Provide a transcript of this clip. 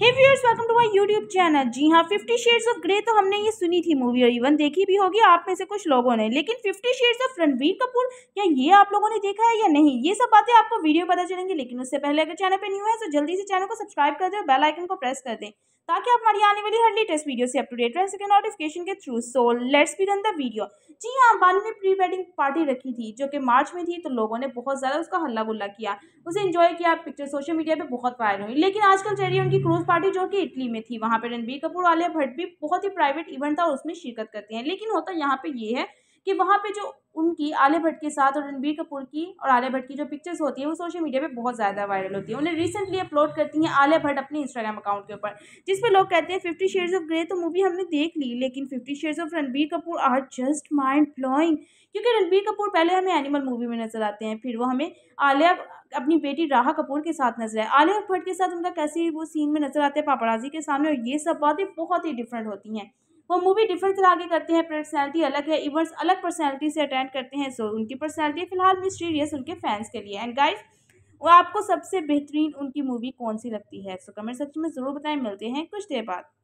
hey viewers welcome to my YouTube channel जी हाँ fifty shades of grey तो हमने ये सुनी थी मूवी और इवन देखी भी होगी आप में से कुछ लोगों ने लेकिन fifty shades of Ranveer Kapoor क्या ये आप लोगों ने देखा है या नहीं ये सब बातें आपको वीडियो पता चलेंगी लेकिन उससे पहले अगर चैनल पर न्यू है तो जल्दी से चैनल को सब्सक्राइब कर दें और बेल आइकन को प्रेस कर दें ताकि आप हमारी आने वाली हर लेटेस्ट वीडियो से अपडेट रह सके नोटिफिकेशन के through so let's run the video जी हाँ अंबानी ने प्री वेडिंग पार्टी रखी थी जो कि मार्च में थी तो लोगों ने बहुत ज़्यादा उसका हल्ला गुल्ला किया उसे एंजॉय किया पिक्चर सोशल मीडिया पर बहुत वायरल हुई लेकिन आजकल चल रही है उनकी क्रूज पार्टी जो कि इटली में थी वहाँ पर रणबीर कपूर आलिया भट्ट भी बहुत ही प्राइवेट इवेंट था और उसमें शिरकत करते हैं लेकिन होता यहाँ पर ये है कि वहाँ पे जो उनकी आलिया भट्ट के साथ और रणबीर कपूर की और आलिया भट्ट की जो पिक्चर्स होती है वो सोशल मीडिया पे बहुत ज़्यादा वायरल होती है उन्हें रिसेंटली अपलोड करती हैं आलिया भट्ट अपने इंस्टाग्राम अकाउंट के ऊपर जिस पे लोग कहते हैं फिफ्टी शेड्स ऑफ ग्रे तो मूवी हमने देख ली लेकिन fifty shades of Ranbir Kapoor are just mind blowing क्योंकि रणबीर कपूर पहले हमें एनिमल मूवी में नजर आते हैं फिर वो हमें आलिया अपनी बेटी राहा कपूर के साथ नजर आए आलिया भट्ट के साथ उनका कैसे वो सीन में नजर आते हैं पापराजी के सामने और ये सब बातें बहुत ही डिफरेंट होती हैं वो मूवी डिफरेंट तरह के करते हैं पर्सनैलिटी अलग है इवेंट्स अलग पर्सनैलिटी से अटेंड करते हैं सो उनकी पर्सनैलिटी फिलहाल मिस्टीरियस उनके फैंस के लिए एंड गाइज वो आपको सबसे बेहतरीन उनकी मूवी कौन सी लगती है सो कमेंट सेक्शन में ज़रूर बताएं मिलते हैं कुछ देर बाद